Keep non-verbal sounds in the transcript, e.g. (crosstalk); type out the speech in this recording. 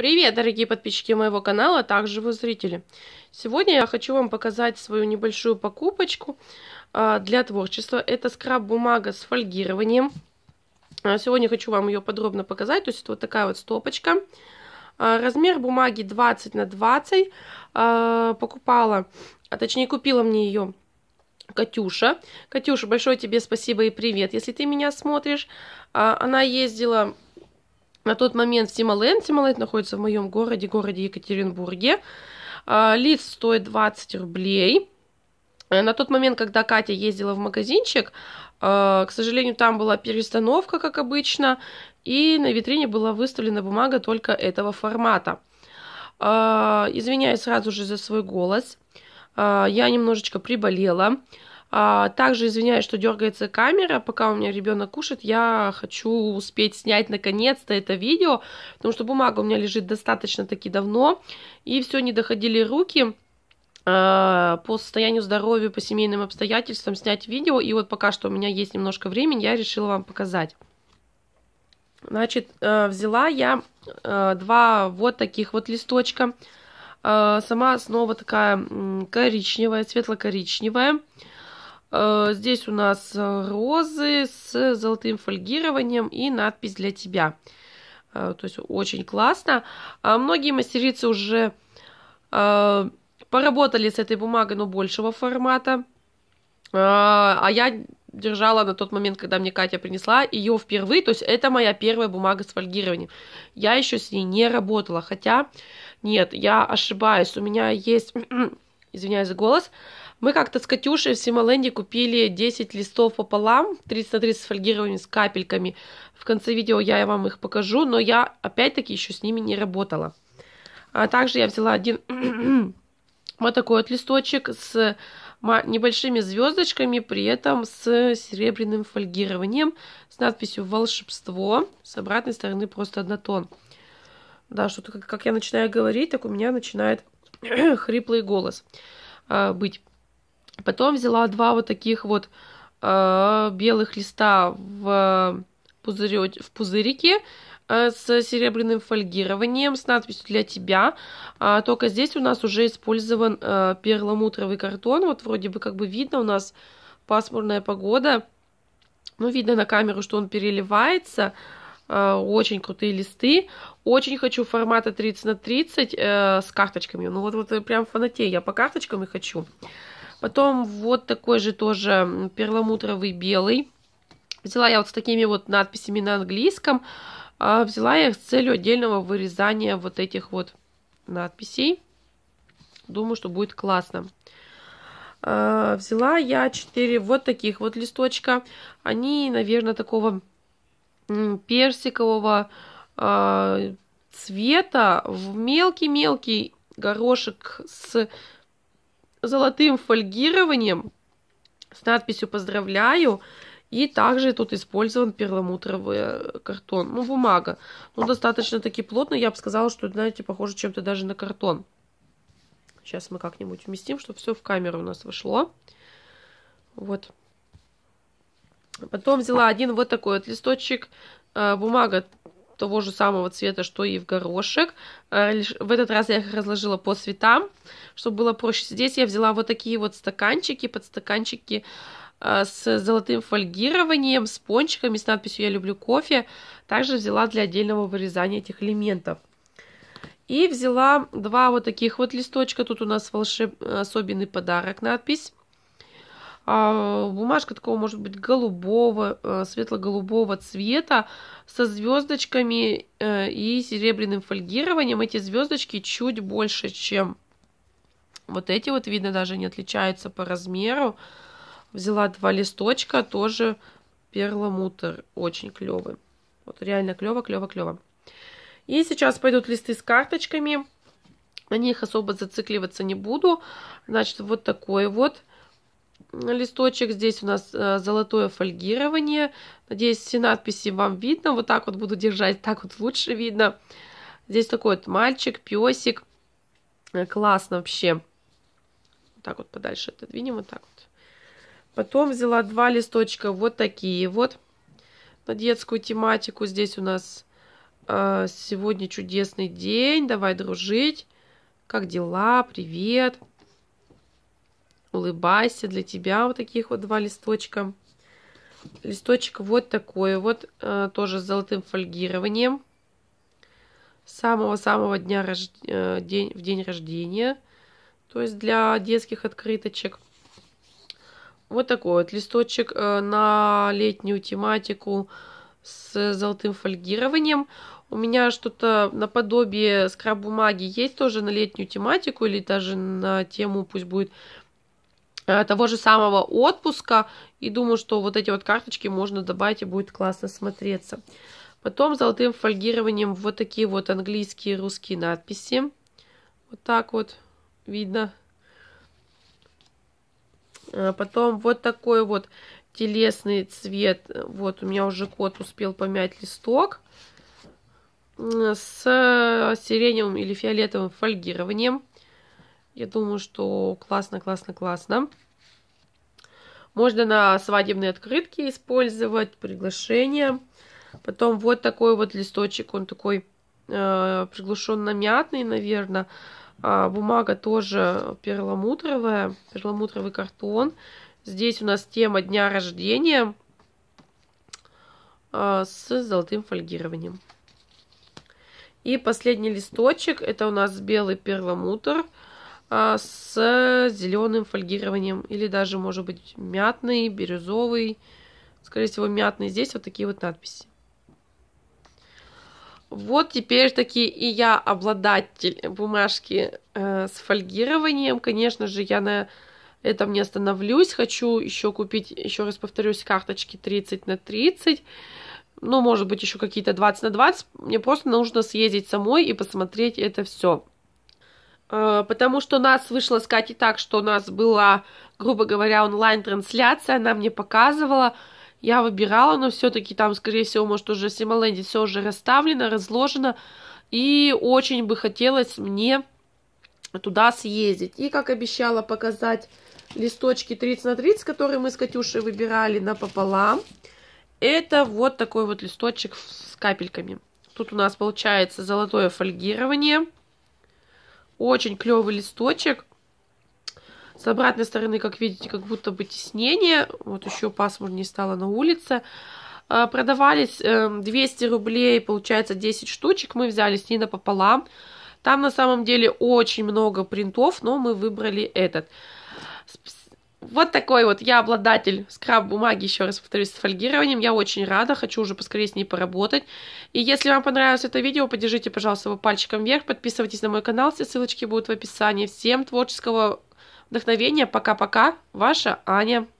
Привет, дорогие подписчики моего канала, а также вы зрители. Сегодня я хочу вам показать свою небольшую покупочку а, для творчества. Это скраб-бумага с фольгированием. А, сегодня хочу вам ее подробно показать. То есть это вот такая вот стопочка. А, размер бумаги 20 на 20. Покупала, а точнее купила мне ее Катюша. Катюша, большое тебе спасибо и привет, если ты меня смотришь. Она ездила на тот момент Симолен. Симолен находится в моем городе, городе Екатеринбурге. А, Лид стоит 20 рублей. Э, на тот момент, когда Катя ездила в магазинчик, э, к сожалению, там была перестановка, как обычно, и на витрине была выставлена бумага только этого формата. А, извиняюсь сразу же за свой голос. А, я немножечко приболела. А, также извиняюсь, что дергается камера, пока у меня ребенок кушает, я хочу успеть снять наконец-то это видео, потому что бумага у меня лежит достаточно таки давно, и все, не доходили руки а, по состоянию здоровья, по семейным обстоятельствам снять видео, и вот пока что у меня есть немножко времени, я решила вам показать. Значит, э, взяла я э, два вот таких вот листочка. Э, сама основа такая коричневая, светло-коричневая. Э, здесь у нас э, розы с золотым фольгированием и надпись для тебя. Э, то есть очень классно. А многие мастерицы уже поработали с этой бумагой, но большего формата. А я держала на тот момент, когда мне Катя принесла ее впервые. То есть это моя первая бумага с фольгированием. Я еще с ней не работала. Хотя, нет, я ошибаюсь. У меня есть, (clears throat) извиняюсь за голос, мы как-то с Катюшей в Симоленде купили 10 листов пополам, 30 на 30 с фольгированием, с капельками. В конце видео я вам их покажу, но я опять-таки еще с ними не работала. А также я взяла один (clears throat) вот такой вот листочек с небольшими звездочками, при этом с серебряным фольгированием, с надписью «Волшебство». С обратной стороны просто однотон. Да, что-то, как я начинаю говорить, так у меня начинает (clears throat) хриплый голос э, быть. Потом взяла два вот таких вот э, белых листа в, э, пузырё, в пузырике э, с серебряным фольгированием, с надписью «Для тебя». А, только здесь у нас уже использован э, перламутровый картон. Вот вроде бы как бы видно, у нас пасмурная погода. Ну, видно на камеру, что он переливается. Э, очень крутые листы. Очень хочу формата 30 на 30 э, с карточками. Ну, вот, вот прям фанатея. Я по карточкам и хочу. Потом вот такой же тоже перламутровый белый. Взяла я вот с такими вот надписями на английском. А, взяла я их с целью отдельного вырезания вот этих вот надписей. Думаю, что будет классно. А, взяла я 4 вот таких вот листочка. Они, наверное, такого персикового а, цвета в мелкий-мелкий горошек с золотым фольгированием с надписью «Поздравляю». И также тут использован перламутровый э, картон. Ну, бумага. Ну, достаточно-таки плотно. Я бы сказала, что, знаете, похоже чем-то даже на картон. Сейчас мы как-нибудь уместим, чтобы все в камеру у нас вошло. Вот. Потом взяла один вот такой вот листочек э, бумага того же самого цвета, что и в горошек. Э, в этот раз я их разложила по цветам, чтобы было проще. Здесь я взяла вот такие вот стаканчики, подстаканчики э, с золотым фольгированием, с пончиками, с надписью «Я люблю кофе». Также взяла для отдельного вырезания этих элементов. И взяла два вот таких вот листочка. Тут у нас волшеб... особенный подарок надпись а, бумажка такого, может быть, голубого, э, светло-голубого цвета со звездочками э, и серебряным фольгированием. Эти звездочки чуть больше, чем вот эти вот, видно, даже не отличаются по размеру. Взяла два листочка, тоже перламутр, очень клевый. Вот реально клево, клево, клево. И сейчас пойдут листы с карточками. На них особо зацикливаться не буду. Значит, вот такой вот листочек. Здесь у нас э, золотое фольгирование. Надеюсь, все надписи вам видно. Вот так вот буду держать, так вот лучше видно. Здесь такой вот мальчик, песик. Э, классно вообще. Вот так вот подальше отодвинем, вот так вот. Потом взяла два листочка вот такие вот. На детскую тематику. Здесь у нас э, сегодня чудесный день. Давай дружить. Как дела? Привет. Привет улыбайся, для тебя вот таких вот два листочка. Листочек вот такой, вот э, тоже с золотым фольгированием. самого-самого дня рож... э, день, в день рождения, то есть для детских открыточек. Вот такой вот листочек э, на летнюю тематику с золотым фольгированием. У меня что-то наподобие скраб-бумаги есть тоже на летнюю тематику или даже на тему, пусть будет Э, того же самого отпуска. И думаю, что вот эти вот карточки можно добавить и будет классно смотреться. Потом золотым фольгированием вот такие вот английские и русские надписи. Вот так вот видно. Э, потом вот такой вот телесный цвет. Вот у меня уже кот успел помять листок. С сиреневым или фиолетовым фольгированием. Я думаю, что классно, классно, классно. Можно на свадебные открытки использовать, приглашения. Потом вот такой вот листочек, он такой э, приглушенно-мятный, наверное. А бумага тоже перламутровая, перламутровый картон. Здесь у нас тема дня рождения э, с золотым фольгированием. И последний листочек, это у нас белый перламутр. А, с зеленым фольгированием или даже, может быть, мятный, бирюзовый. Скорее всего, мятный. Здесь вот такие вот надписи. Вот теперь такие и я обладатель бумажки э, с фольгированием. Конечно же, я на этом не остановлюсь. Хочу еще купить, еще раз повторюсь, карточки 30 на 30. Ну, может быть, еще какие-то 20 на 20. Мне просто нужно съездить самой и посмотреть это все. Э, потому что нас вышло с Катей так, что у нас была, грубо говоря, онлайн-трансляция, она мне показывала, я выбирала, но все-таки там, скорее всего, может, уже в Симоленде все уже расставлено, разложено, и очень бы хотелось мне туда съездить. И, как обещала, показать листочки 30 на 30, которые мы с Катюшей выбирали напополам. Это вот такой вот листочек с капельками. Тут у нас получается золотое фольгирование – очень клевый листочек. С обратной стороны, как видите, как будто бы теснение. Вот еще пасмурнее стало на улице. А, продавались 200 эм, рублей, получается 10 штучек. Мы взяли с ней напополам. Там на самом деле очень много принтов, но мы выбрали этот вот такой вот я обладатель скраб-бумаги, еще раз повторюсь, с фольгированием. Я очень рада, хочу уже поскорее с ней поработать. И если вам понравилось это видео, поддержите, пожалуйста, его пальчиком вверх, подписывайтесь на мой канал, все ссылочки будут в описании. Всем творческого вдохновения, пока-пока, ваша Аня.